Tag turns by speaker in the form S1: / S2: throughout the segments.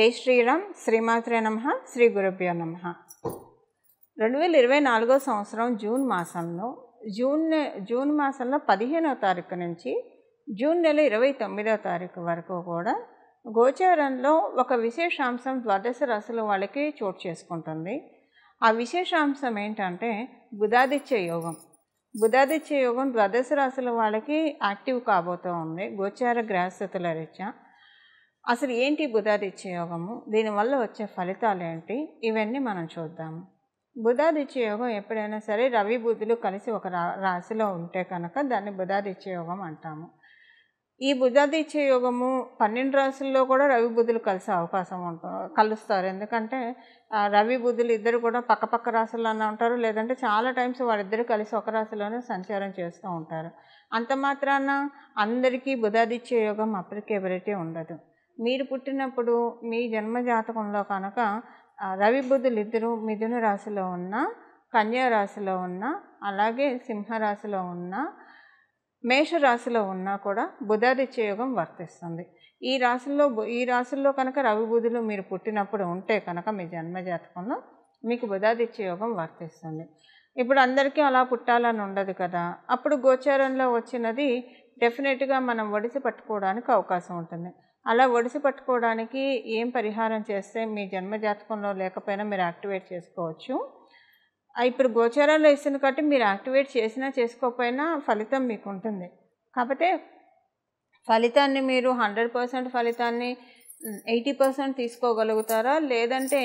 S1: జై శ్రీరామ్ శ్రీమాత్రే నమ శ్రీ గురుభ్యో నమ రెండు వేల ఇరవై నాలుగో సంవత్సరం జూన్ మాసంలో జూన్ జూన్ మాసంలో పదిహేనవ తారీఖు నుంచి జూన్ నెల ఇరవై తొమ్మిదవ తారీఖు వరకు కూడా గోచారంలో ఒక విశేషాంశం ద్వాదశ రాశుల వాళ్ళకి చోటు చేసుకుంటుంది ఆ విశేషాంశం ఏంటంటే బుధాదిత్య యోగం బుధాదిత్య యోగం ద్వాదశ రాశుల వాళ్ళకి యాక్టివ్ కాబోతూ ఉంది గోచార గ్రహస్థితుల రీత్యా అసలు ఏంటి బుధాదిత్య యోగము దీనివల్ల వచ్చే ఫలితాలు ఏంటి ఇవన్నీ మనం చూద్దాము బుధాదిత్య యోగం ఎప్పుడైనా సరే రవి బుద్ధులు కలిసి ఒక రా రాశిలో ఉంటే కనుక దాన్ని బుధాదిత్య యోగం అంటాము ఈ బుధాదిత్య యోగము పన్నెండు రాశుల్లో కూడా రవి బుద్ధులు కలిసే అవకాశం ఉంటుంది కలుస్తారు ఎందుకంటే రవి బుద్ధులు ఇద్దరు కూడా పక్కపక్క రాశుల్లోనే ఉంటారు లేదంటే చాలా టైమ్స్ వాళ్ళిద్దరు కలిసి ఒక రాశిలోనే సంచారం చేస్తూ ఉంటారు అంత మాత్రాన అందరికీ బుధాదిత్య యోగం అప్లికేబిలిటీ ఉండదు మీరు పుట్టినప్పుడు మీ జన్మజాతకంలో కనుక రవి బుద్ధులు ఇద్దరు మిథున రాశిలో ఉన్న కన్యా రాశిలో ఉన్న అలాగే సింహరాశిలో ఉన్న మేషరాశిలో ఉన్నా కూడా బుధాదిత్య యోగం వర్తిస్తుంది ఈ రాశుల్లో ఈ రాశుల్లో కనుక రవి బుధులు మీరు పుట్టినప్పుడు ఉంటే కనుక మీ జన్మజాతకంలో మీకు బుధాదిత్య యోగం వర్తిస్తుంది ఇప్పుడు అందరికీ అలా పుట్టాలని ఉండదు కదా అప్పుడు గోచారంలో వచ్చినది డెఫినెట్గా మనం ఒడిసి పట్టుకోవడానికి అవకాశం ఉంటుంది అలా ఒడిసి పట్టుకోవడానికి ఏం పరిహారం చేస్తే మీ జన్మజాతకంలో లేకపోయినా మీరు యాక్టివేట్ చేసుకోవచ్చు ఇప్పుడు గోచారాలు వేసిన కాబట్టి మీరు యాక్టివేట్ చేసినా చేసుకోకపోయినా ఫలితం మీకు ఉంటుంది కాకపోతే ఫలితాన్ని మీరు హండ్రెడ్ పర్సెంట్ ఫలితాన్ని ఎయిటీ పర్సెంట్ తీసుకోగలుగుతారా లేదంటే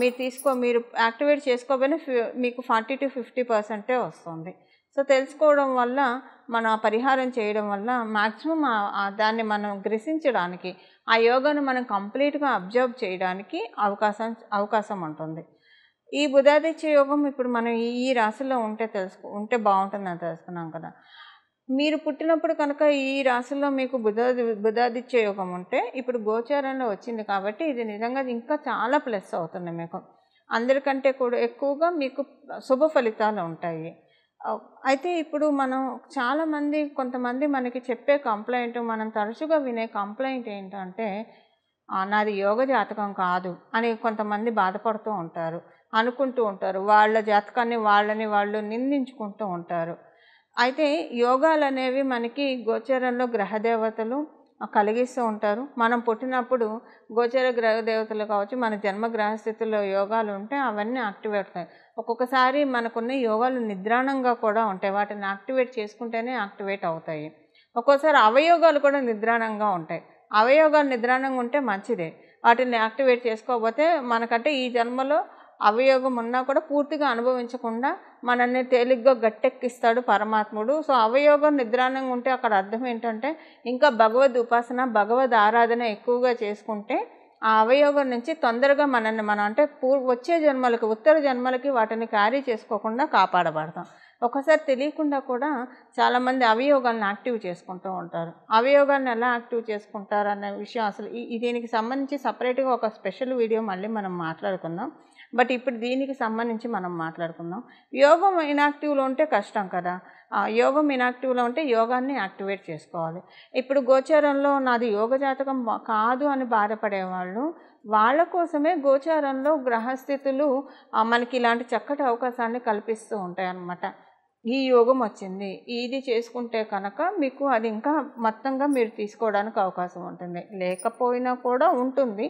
S1: మీరు తీసుకో మీరు యాక్టివేట్ చేసుకోకపోయినా మీకు ఫార్టీ టు ఫిఫ్టీ పర్సెంటే వస్తుంది సో తెలుసుకోవడం వల్ల మన పరిహారం చేయడం వల్ల మ్యాక్సిమం దాన్ని మనం గ్రసించడానికి ఆ యోగాను మనం కంప్లీట్గా అబ్జర్వ్ చేయడానికి అవకాశం అవకాశం ఉంటుంది ఈ బుధాదిత్య యోగం ఇప్పుడు మనం ఈ రాశిలో ఉంటే తెలుసుకు ఉంటే బాగుంటుందని తెలుసుకున్నాం కదా మీరు పుట్టినప్పుడు కనుక ఈ రాశిలో మీకు బుధ బుధాదిత్య యోగం ఉంటే ఇప్పుడు గోచారంలో వచ్చింది కాబట్టి ఇది నిజంగా ఇంకా చాలా ప్లస్ అవుతుంది మీకు అందరికంటే కూడా ఎక్కువగా మీకు శుభ ఫలితాలు ఉంటాయి అయితే ఇప్పుడు మనం చాలామంది కొంతమంది మనకి చెప్పే కంప్లైంట్ మనం తరచుగా వినే కంప్లైంట్ ఏంటంటే నాది యోగ జాతకం కాదు అని కొంతమంది బాధపడుతూ ఉంటారు అనుకుంటూ ఉంటారు వాళ్ళ జాతకాన్ని వాళ్ళని వాళ్ళు నిందించుకుంటూ ఉంటారు అయితే యోగాలు అనేవి మనకి గోచరంలో గ్రహదేవతలు కలిగిస్తూ ఉంటారు మనం పుట్టినప్పుడు గోచర గ్రహ దేవతలు కావచ్చు మన జన్మ గ్రహస్థితుల్లో యోగాలు ఉంటే అవన్నీ యాక్టివేట్ అవుతాయి ఒక్కొక్కసారి మనకున్న యోగాలు నిద్రాణంగా కూడా ఉంటాయి వాటిని యాక్టివేట్ చేసుకుంటేనే యాక్టివేట్ అవుతాయి ఒక్కోసారి అవయోగాలు కూడా నిద్రాణంగా ఉంటాయి అవయోగాలు నిద్రాణంగా ఉంటే మంచిదే వాటిని యాక్టివేట్ చేసుకోకపోతే మనకంటే ఈ జన్మలో అవయోగం ఉన్నా కూడా పూర్తిగా అనుభవించకుండా మనల్ని తేలిగ్గా గట్టెక్కిస్తాడు పరమాత్ముడు సో అవయోగం నిద్రాణంగా ఉంటే అక్కడ అర్థం ఏంటంటే ఇంకా భగవద్ ఉపాసన భగవద్ ఆరాధన ఎక్కువగా చేసుకుంటే ఆ అవయవం నుంచి తొందరగా మనల్ని మనం అంటే పూర్ వచ్చే జన్మలకి ఉత్తర జన్మలకి వాటిని క్యారీ చేసుకోకుండా కాపాడబడతాం ఒకసారి తెలియకుండా కూడా చాలామంది అవయోగాలను యాక్టివ్ చేసుకుంటూ ఉంటారు అవయోగాలను ఎలా యాక్టివ్ చేసుకుంటారు అనే విషయం అసలు ఈ దీనికి సంబంధించి సపరేట్గా ఒక స్పెషల్ వీడియో మళ్ళీ మనం మాట్లాడుకుందాం బట్ ఇప్పుడు దీనికి సంబంధించి మనం మాట్లాడుకుందాం యోగం ఇనాక్టివ్లో ఉంటే కష్టం కదా యోగం ఇనాక్టివ్లో ఉంటే యోగాన్ని యాక్టివేట్ చేసుకోవాలి ఇప్పుడు గోచారంలో నాది యోగ జాతకం కాదు అని బాధపడేవాళ్ళు వాళ్ళ కోసమే గోచారంలో గ్రహస్థితులు మనకి ఇలాంటి చక్కటి అవకాశాన్ని కల్పిస్తూ ఉంటాయన్నమాట ఈ యోగం వచ్చింది ఇది చేసుకుంటే కనుక మీకు అది ఇంకా మొత్తంగా మీరు తీసుకోవడానికి అవకాశం ఉంటుంది లేకపోయినా కూడా ఉంటుంది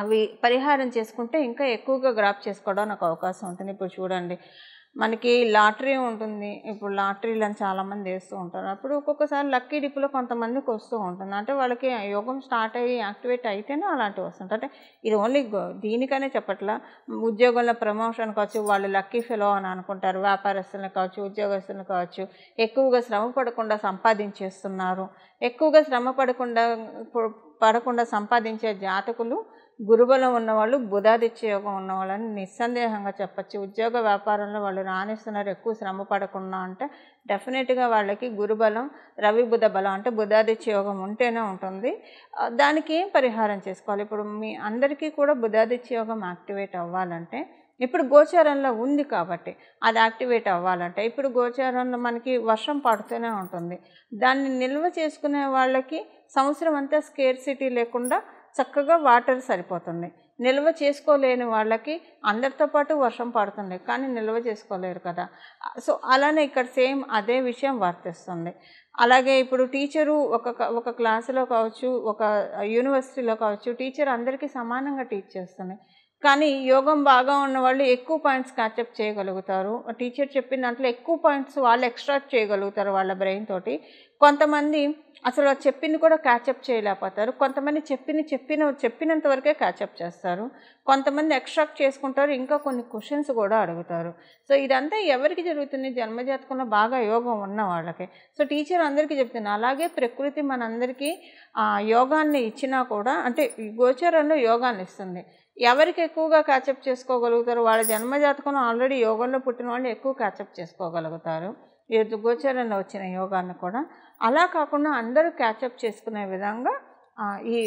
S1: అవి పరిహారం చేసుకుంటే ఇంకా ఎక్కువగా గ్రాప్ చేసుకోవడానికి అవకాశం ఉంటుంది ఇప్పుడు చూడండి మనకి లాటరీ ఉంటుంది ఇప్పుడు లాటరీలు అని చాలామంది వేస్తూ ఉంటారు అప్పుడు ఒక్కొక్కసారి లక్కీ డిప్పులో కొంతమందికి వస్తూ ఉంటుంది అంటే వాళ్ళకి యోగం స్టార్ట్ అయ్యి యాక్టివేట్ అయితేనే అలాంటివి వస్తుంటాయి అంటే ఇది ఓన్లీ దీనికనే చెప్పట్లా ఉద్యోగంలో ప్రమోషన్ కావచ్చు వాళ్ళు లక్కీ ఫెలో అని అనుకుంటారు వ్యాపారస్తులను కావచ్చు ఉద్యోగస్తులను కావచ్చు ఎక్కువగా శ్రమ పడకుండా సంపాదించేస్తున్నారు ఎక్కువగా శ్రమ పడకుండా పడకుండా సంపాదించే జాతకులు గురుబలం ఉన్నవాళ్ళు బుధాదిత్య యోగం ఉన్నవాళ్ళని నిస్సందేహంగా చెప్పచ్చు ఉద్యోగ వ్యాపారంలో వాళ్ళు రాణిస్తున్నారు ఎక్కువ శ్రమ పడకుండా అంటే డెఫినెట్గా వాళ్ళకి గురుబలం రవి బుధ బలం అంటే బుధాదిత్య యోగం ఉంటేనే ఉంటుంది దానికి ఏం పరిహారం చేసుకోవాలి ఇప్పుడు మీ అందరికీ కూడా బుధాదిత్య యోగం యాక్టివేట్ అవ్వాలంటే ఇప్పుడు గోచారంలో ఉంది కాబట్టి అది యాక్టివేట్ అవ్వాలంటే ఇప్పుడు గోచారంలో మనకి వర్షం పడుతూనే ఉంటుంది దాన్ని నిల్వ చేసుకునే వాళ్ళకి సంవత్సరం అంతా స్కేర్ సిటీ లేకుండా చక్కగా వాటర్ సరిపోతుంది నిల్వ చేసుకోలేని వాళ్ళకి అందరితో పాటు వర్షం పడుతుంది కానీ నిల్వ చేసుకోలేరు కదా సో అలానే ఇక్కడ సేమ్ అదే విషయం వర్తిస్తుంది అలాగే ఇప్పుడు టీచరు ఒక ఒక క్లాసులో కావచ్చు ఒక యూనివర్సిటీలో కావచ్చు టీచర్ అందరికీ సమానంగా టీచ్ చేస్తుంది కానీ యోగం బాగా ఉన్న వాళ్ళు ఎక్కువ పాయింట్స్ క్యాచప్ చేయగలుగుతారు టీచర్ చెప్పిన దాంట్లో ఎక్కువ పాయింట్స్ వాళ్ళు ఎక్స్ట్రాక్ట్ చేయగలుగుతారు వాళ్ళ బ్రెయిన్ తోటి కొంతమంది అసలు చెప్పింది కూడా క్యాచప్ చేయలేకపోతారు కొంతమంది చెప్పింది చెప్పిన చెప్పినంత వరకే క్యాచప్ చేస్తారు కొంతమంది ఎక్స్ట్రాక్ట్ చేసుకుంటారు ఇంకా కొన్ని క్వశ్చన్స్ కూడా అడుగుతారు సో ఇదంతా ఎవరికి జరుగుతుంది జన్మజాతకంలో బాగా యోగం ఉన్న వాళ్ళకి సో టీచర్ అందరికీ చెప్తుంది అలాగే ప్రకృతి మనందరికీ యోగాన్ని ఇచ్చినా కూడా అంటే గోచరంలో యోగాన్ని ఇస్తుంది ఎవరికి ఎక్కువగా క్యాచప్ చేసుకోగలుగుతారు వాళ్ళ జన్మజాతకం ఆల్రెడీ యోగంలో పుట్టిన వాళ్ళు ఎక్కువ క్యాచప్ చేసుకోగలుగుతారు ఏడు గోచరంలో వచ్చిన యోగాన్ని కూడా అలా కాకుండా అందరూ క్యాచప్ చేసుకునే విధంగా ఈ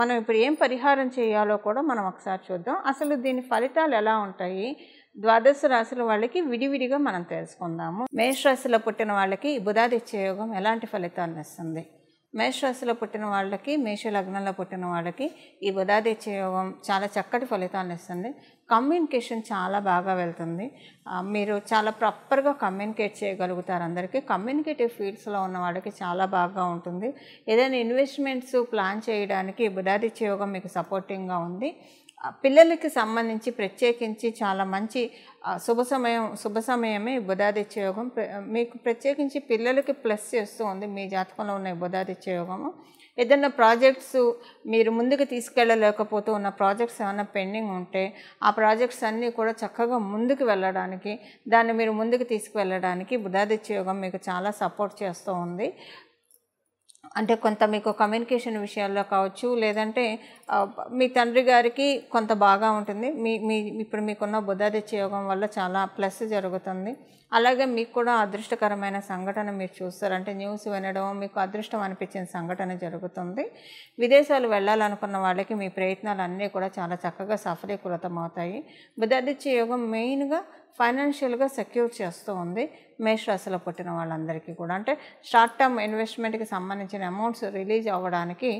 S1: మనం ఇప్పుడు ఏం పరిహారం చేయాలో కూడా మనం ఒకసారి చూద్దాం అసలు దీని ఫలితాలు ఎలా ఉంటాయి ద్వాదశ రాశుల వాళ్ళకి విడివిడిగా మనం తెలుసుకుందాము మేషరాశిలో పుట్టిన వాళ్ళకి బుధాదిత్య యోగం ఎలాంటి ఫలితాలను ఇస్తుంది మేషరాశిలో పుట్టిన వాళ్ళకి మేష లగ్నంలో పుట్టిన వాళ్ళకి ఈ బుధాదిత్య యోగం చాలా చక్కటి ఫలితాలను ఇస్తుంది కమ్యూనికేషన్ చాలా బాగా వెళ్తుంది మీరు చాలా ప్రాపర్గా కమ్యూనికేట్ చేయగలుగుతారు అందరికీ కమ్యూనికేటివ్ ఫీల్డ్స్లో ఉన్న వాళ్ళకి చాలా బాగా ఉంటుంది ఏదైనా ఇన్వెస్ట్మెంట్స్ ప్లాన్ చేయడానికి ఈ బుధాదిత్య యోగం మీకు సపోర్టింగ్గా ఉంది పిల్లలకి సంబంధించి ప్రత్యేకించి చాలా మంచి శుభ సమయం శుభ సమయమే బుధాదిత్య యోగం మీకు ప్రత్యేకించి పిల్లలకి ప్లస్ చేస్తూ ఉంది మీ జాతకంలో ఉన్న బుధాదిత్య యోగము ఏదైనా ప్రాజెక్ట్స్ మీరు ముందుకు తీసుకెళ్ళలేకపోతూ ఉన్న ప్రాజెక్ట్స్ ఏమైనా పెండింగ్ ఉంటే ఆ ప్రాజెక్ట్స్ అన్నీ కూడా చక్కగా ముందుకు వెళ్ళడానికి దాన్ని మీరు ముందుకు తీసుకువెళ్ళడానికి బుధాదిత్య యోగం మీకు చాలా సపోర్ట్ చేస్తూ ఉంది అంటే కొంత మీకు కమ్యూనికేషన్ విషయాల్లో కావచ్చు లేదంటే మీ తండ్రి గారికి కొంత బాగా ఉంటుంది మీ మీ ఇప్పుడు మీకున్న బుధాదిత్య యోగం వల్ల చాలా ప్లస్ జరుగుతుంది అలాగే మీకు కూడా అదృష్టకరమైన సంఘటన మీరు చూస్తారంటే న్యూస్ వినడం మీకు అదృష్టం అనిపించిన సంఘటన జరుగుతుంది విదేశాలు వెళ్ళాలనుకున్న వాళ్ళకి మీ ప్రయత్నాలు అన్నీ కూడా చాలా చక్కగా సఫలీకృతమవుతాయి బుధాదిత్య యోగం మెయిన్గా ఫైనాన్షియల్గా సెక్యూర్ చేస్తూ ఉంది మేషరాశిలో పుట్టిన వాళ్ళందరికీ కూడా అంటే షార్ట్ టర్మ్ ఇన్వెస్ట్మెంట్కి సంబంధించిన అమౌంట్స్ రిలీజ్ అవ్వడానికి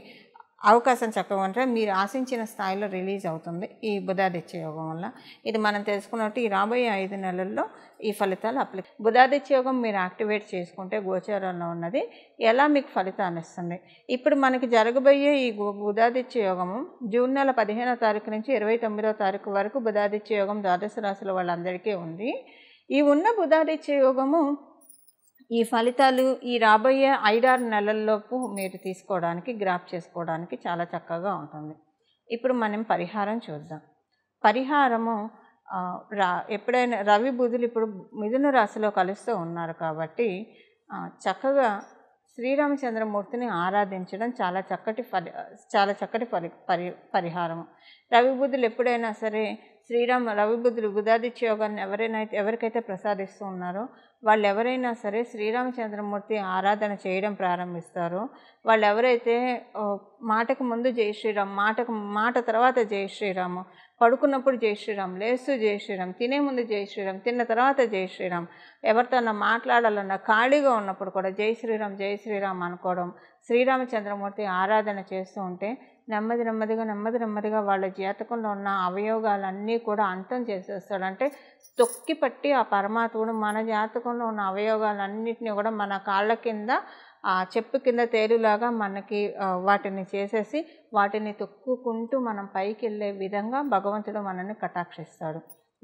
S1: అవకాశం చెప్పమంటే మీరు ఆశించిన స్థాయిలో రిలీజ్ అవుతుంది ఈ బుధాదిత్య యోగం వల్ల ఇది మనం తెలుసుకున్నట్టు ఈ రాబోయే ఐదు నెలల్లో ఈ ఫలితాలు అప్లై బుధాదిత్య యోగం మీరు యాక్టివేట్ చేసుకుంటే గోచారంలో ఉన్నది ఎలా మీకు ఫలితాన్ని ఇస్తుంది ఇప్పుడు మనకి జరగబోయే ఈ బుధాదిత్య యోగము జూన్ నెల పదిహేనో తారీఖు నుంచి ఇరవై తొమ్మిదో తారీఖు వరకు బుధాదిత్య యోగం ద్వాదశ రాశుల వాళ్ళందరికీ ఉంది ఈ ఉన్న బుధాదిత్య యోగము ఈ ఫలితాలు ఈ రాబోయే ఐదారు నెలల్లోపు మీరు తీసుకోవడానికి గ్రాప్ చేసుకోవడానికి చాలా చక్కగా ఉంటుంది ఇప్పుడు మనం పరిహారం చూద్దాం పరిహారము రా ఎప్పుడైనా రవి బుధులు ఇప్పుడు మిథున రాశిలో కలుస్తూ ఉన్నారు కాబట్టి చక్కగా శ్రీరామచంద్రమూర్తిని ఆరాధించడం చాలా చక్కటి ఫలి చాలా చక్కటి పరి పరి పరిహారం రవి బుద్ధులు ఎప్పుడైనా సరే శ్రీరామ రవిబుద్ధులు బుధాదిత్య యోగాన్ని ఎవరైనా ఎవరికైతే ప్రసాదిస్తూ ఉన్నారో వాళ్ళు ఎవరైనా సరే శ్రీరామచంద్రమూర్తి ఆరాధన చేయడం ప్రారంభిస్తారో వాళ్ళు ఎవరైతే మాటకు ముందు జై శ్రీరామ్ మాటకు మాట తర్వాత జై శ్రీరామ్ పడుకున్నప్పుడు జై శ్రీరామ్ లేస్తూ జై శ్రీరామ్ తినే ముందు జై శ్రీరామ్ తిన్న తర్వాత జై శ్రీరామ్ ఎవరితోనన్నా మాట్లాడాలన్నా ఖాళీగా ఉన్నప్పుడు కూడా జై శ్రీరామ్ జై శ్రీరామ్ అనుకోవడం శ్రీరామచంద్రమూర్తి ఆరాధన చేస్తూ ఉంటే నెమ్మది నెమ్మదిగా నెమ్మది నెమ్మదిగా వాళ్ళ జాతకంలో ఉన్న అవయోగాలన్నీ కూడా అంతం చేసేస్తాడు అంటే తొక్కి పట్టి ఆ పరమాత్ముడు మన జాతకంలో ఉన్న అవయోగాలన్నింటినీ కూడా మన కాళ్ళ కింద ఆ చెప్పు కింద తేలులాగా మనకి వాటిని చేసేసి వాటిని తొక్కుకుంటూ మనం పైకి వెళ్ళే విధంగా భగవంతుడు మనల్ని కటాక్షిస్తాడు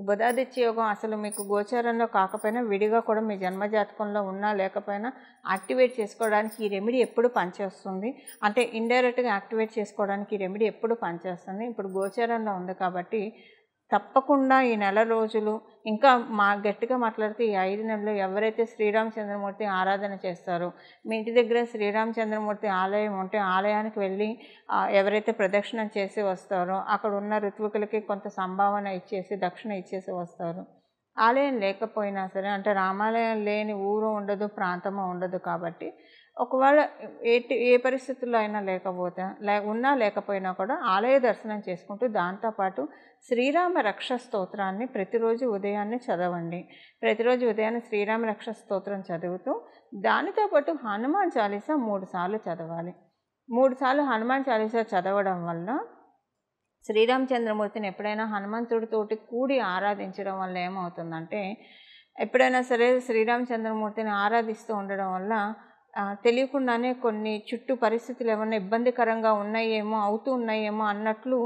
S1: బుధాదిత్య యోగం అసలు మీకు గోచారంలో కాకపోయినా విడిగా కూడా మీ జన్మ జాతకంలో ఉన్నా లేకపోయినా యాక్టివేట్ చేసుకోవడానికి ఈ రెమెడీ ఎప్పుడు పనిచేస్తుంది అంటే ఇండైరెక్ట్గా యాక్టివేట్ చేసుకోవడానికి ఈ రెమెడీ ఎప్పుడు పనిచేస్తుంది ఇప్పుడు గోచారంలో ఉంది కాబట్టి తప్పకుండా ఈ నెల రోజులు ఇంకా మా గట్టిగా మాట్లాడితే ఈ ఐదు నెలలు ఎవరైతే శ్రీరామచంద్రమూర్తి ఆరాధన చేస్తారో మీ ఇంటి దగ్గర శ్రీరామచంద్రమూర్తి ఆలయం ఉంటే ఆలయానికి వెళ్ళి ఎవరైతే ప్రదక్షిణ చేసి వస్తారో అక్కడ ఉన్న ఋతువుకులకి కొంత సంభావన ఇచ్చేసి దక్షిణ ఇచ్చేసి వస్తారు ఆలయం లేకపోయినా సరే అంటే రామాలయం లేని ఊరు ఉండదు ప్రాంతము ఉండదు కాబట్టి ఒకవేళ ఏ ఏ పరిస్థితుల్లో అయినా లేకపోతే లే ఉన్నా లేకపోయినా కూడా ఆలయ దర్శనం చేసుకుంటూ దాంతోపాటు శ్రీరామ రక్ష స్తోత్రాన్ని ప్రతిరోజు ఉదయాన్నే చదవండి ప్రతిరోజు ఉదయాన్నే శ్రీరామ రక్ష స్తోత్రం చదువుతూ దానితో పాటు హనుమాన్ చాలీసా సార్లు చదవాలి మూడు సార్లు హనుమాన్ చాలీసా చదవడం వల్ల శ్రీరామచంద్రమూర్తిని ఎప్పుడైనా హనుమంతుడితోటి కూడి ఆరాధించడం వల్ల ఏమవుతుందంటే ఎప్పుడైనా సరే శ్రీరామచంద్రమూర్తిని ఆరాధిస్తూ ఉండడం వల్ల తెలియకుండానే కొన్ని చుట్టూ పరిస్థితులు ఏమైనా ఇబ్బందికరంగా ఉన్నాయేమో అవుతూ ఉన్నాయేమో అన్నట్లు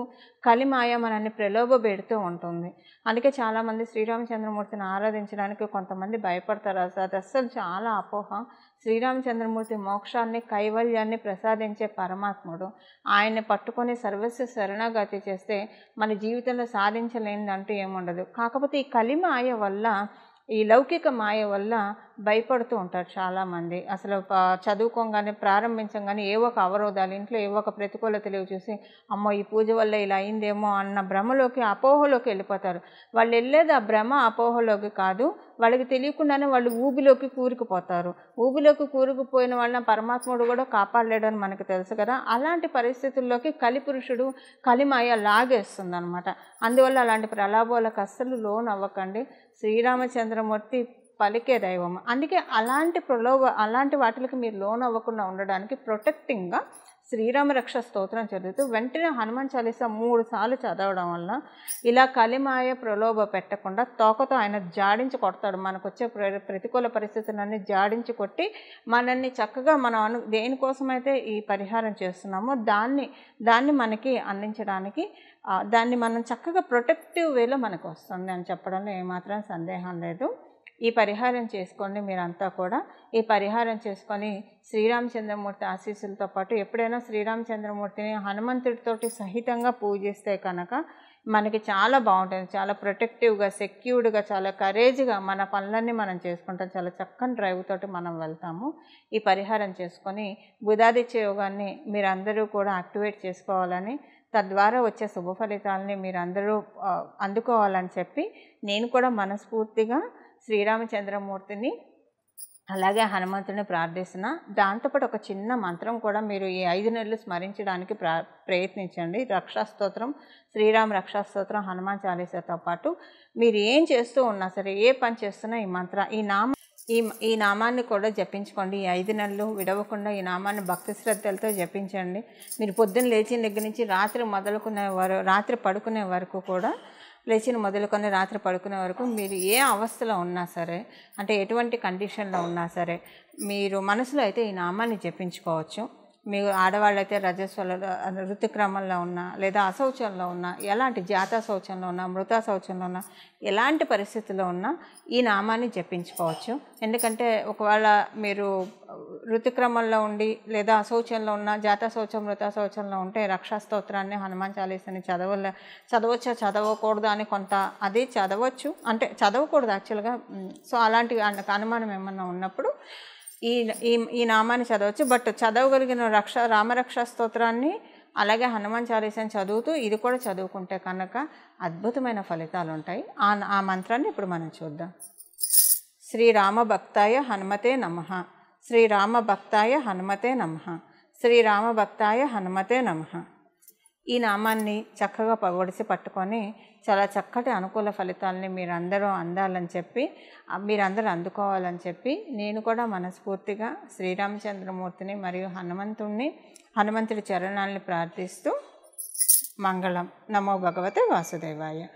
S1: కలిమాయ మనల్ని ప్రలోభ పెడుతూ ఉంటుంది అందుకే చాలామంది శ్రీరామచంద్రమూర్తిని ఆరాధించడానికి కొంతమంది భయపడతారు అది అస్సలు చాలా అపోహ శ్రీరామచంద్రమూర్తి మోక్షాన్ని కైవల్యాన్ని ప్రసాదించే పరమాత్ముడు ఆయన్ని పట్టుకొని సర్వస్వ శరణాగతి చేస్తే మన జీవితంలో సాధించలేనిదంటూ ఏముండదు కాకపోతే ఈ కలిమాయ వల్ల ఈ లౌకిక మాయ వల్ల భయపడుతూ ఉంటారు చాలామంది అసలు చదువుకోగానే ప్రారంభించంగానే ఏ ఒక అవరోధాలు ఇంట్లో ఏవో ఒక ప్రతికూలతలు చూసి అమ్మో ఈ పూజ వల్ల ఇలా అయిందేమో అన్న భ్రమలోకి అపోహలోకి వెళ్ళిపోతారు వాళ్ళు వెళ్ళేది ఆ భ్రమ అపోహలోకి కాదు వాళ్ళకి తెలియకుండానే వాళ్ళు ఊబిలోకి కూరుకుపోతారు ఊబిలోకి కూరుకుపోయిన వాళ్ళని పరమాత్ముడు కూడా కాపాడలేడు అని మనకు తెలుసు కదా అలాంటి పరిస్థితుల్లోకి కలిపురుషుడు కలిమాయ లాగేస్తుంది అనమాట అందువల్ల అలాంటి ప్రలాభాలకు అస్సలు లోన్ అవ్వకండి శ్రీరామచంద్రమూర్తి పలికే దైవం అందుకే అలాంటి ప్రలోభ అలాంటి వాటికి మీరు లోన్ అవ్వకుండా ఉండడానికి ప్రొటెక్టింగ్గా శ్రీరామ రక్ష స్తోత్రం చదువుతూ వెంటనే హనుమాన్ చాలీసా మూడు సార్లు చదవడం వల్ల ఇలా కలిమాయ ప్రలోభ పెట్టకుండా తోకతో ఆయన జాడించి కొడతాడు మనకు వచ్చే ప్రతికూల పరిస్థితులన్నీ జాడించి కొట్టి మనల్ని చక్కగా మనం అను దేనికోసమైతే ఈ పరిహారం చేస్తున్నామో దాన్ని దాన్ని మనకి అందించడానికి దాన్ని మనం చక్కగా ప్రొటెక్టివ్ వేలో మనకు వస్తుంది అని చెప్పడంలో ఏమాత్రం సందేహం లేదు ఈ పరిహారం చేసుకోండి మీరంతా కూడా ఈ పరిహారం చేసుకొని శ్రీరామచంద్రమూర్తి ఆశీస్సులతో పాటు ఎప్పుడైనా శ్రీరామచంద్రమూర్తిని హనుమంతుడితోటి సహితంగా పూజిస్తే కనుక మనకి చాలా బాగుంటుంది చాలా ప్రొటెక్టివ్గా సెక్యూర్డ్గా చాలా కరేజ్గా మన పనులన్నీ మనం చేసుకుంటాం చాలా చక్కని డ్రైవ్ తోటి మనం వెళ్తాము ఈ పరిహారం చేసుకొని బుధాదిత్య యోగాన్ని మీరందరూ కూడా యాక్టివేట్ చేసుకోవాలని తద్వారా వచ్చే శుభ ఫలితాలని మీరందరూ అందుకోవాలని చెప్పి నేను కూడా మనస్ఫూర్తిగా శ్రీరామచంద్రమూర్తిని అలాగే హనుమంతుని ప్రార్థిస్తున్న దాంతోపాటు ఒక చిన్న మంత్రం కూడా మీరు ఈ ఐదు నెలలు స్మరించడానికి ప్ర ప్రయత్నించండి రక్షాస్తోత్రం శ్రీరామ్ రక్షాస్తోత్రం హనుమాన్ చాలీసాతో పాటు మీరు ఏం చేస్తూ ఉన్నా సరే ఏ పని చేస్తున్నా ఈ మంత్ర ఈ నామ ఈ ఈ నామాన్ని కూడా జపించుకోండి ఈ ఐదు నెలలు విడవకుండా ఈ నామాన్ని భక్తి శ్రద్ధలతో జపించండి మీరు పొద్దున్న లేచిన దగ్గర నుంచి రాత్రి మొదలుకునే వారు రాత్రి పడుకునే వరకు కూడా లేచిన మొదలుకొని రాత్రి పడుకునే వరకు మీరు ఏ అవస్థలో ఉన్నా సరే అంటే ఎటువంటి కండిషన్లో ఉన్నా సరే మీరు మనసులో అయితే ఈ నామాన్ని జపించుకోవచ్చు మీ ఆడవాళ్ళైతే రజస్వల ఋతుక్రమంలో ఉన్నా లేదా అశౌచంలో ఉన్నా ఎలాంటి జాత శౌచంలో ఉన్నా మృత శౌచంలో ఉన్నా ఎలాంటి పరిస్థితిలో ఉన్నా ఈ నామాన్ని జపించుకోవచ్చు ఎందుకంటే ఒకవేళ మీరు ఋతుక్రమంలో ఉండి లేదా అశౌచంలో ఉన్న జాత శౌచం మృత శౌచంలో ఉంటే రక్షా స్తోత్రాన్ని హనుమాన్ చాలీసాని చదవలే చదవచ్చా చదవకూడదు అని కొంత అది చదవచ్చు అంటే చదవకూడదు యాక్చువల్గా సో అలాంటి అనుమానం ఏమన్నా ఉన్నప్పుడు ఈ ఈ నామాన్ని చదవచ్చు బట్ చదవగలిగిన రక్ష రామరక్ష స్తోత్రాన్ని అలాగే హనుమాన్ చాలీసాన్ని చదువుతూ ఇది కూడా చదువుకుంటే కనుక అద్భుతమైన ఫలితాలు ఉంటాయి ఆ ఆ మంత్రాన్ని ఇప్పుడు మనం చూద్దాం శ్రీరామ భక్తాయ హనుమతే నమ శ్రీరామ భక్తాయ హనుమతే నమ శ్రీరామ భక్తాయ హనుమతే నమ ఈ నామాన్ని చక్కగా పొగడిసి పట్టుకొని చాలా చక్కటి అనుకూల ఫలితాలని మీరందరూ అందాలని చెప్పి మీరందరూ అందుకోవాలని చెప్పి నేను కూడా మనస్ఫూర్తిగా శ్రీరామచంద్రమూర్తిని మరియు హనుమంతుణ్ణి హనుమంతుడి చరణాలని ప్రార్థిస్తూ మంగళం నమో భగవతే వాసుదేవాయ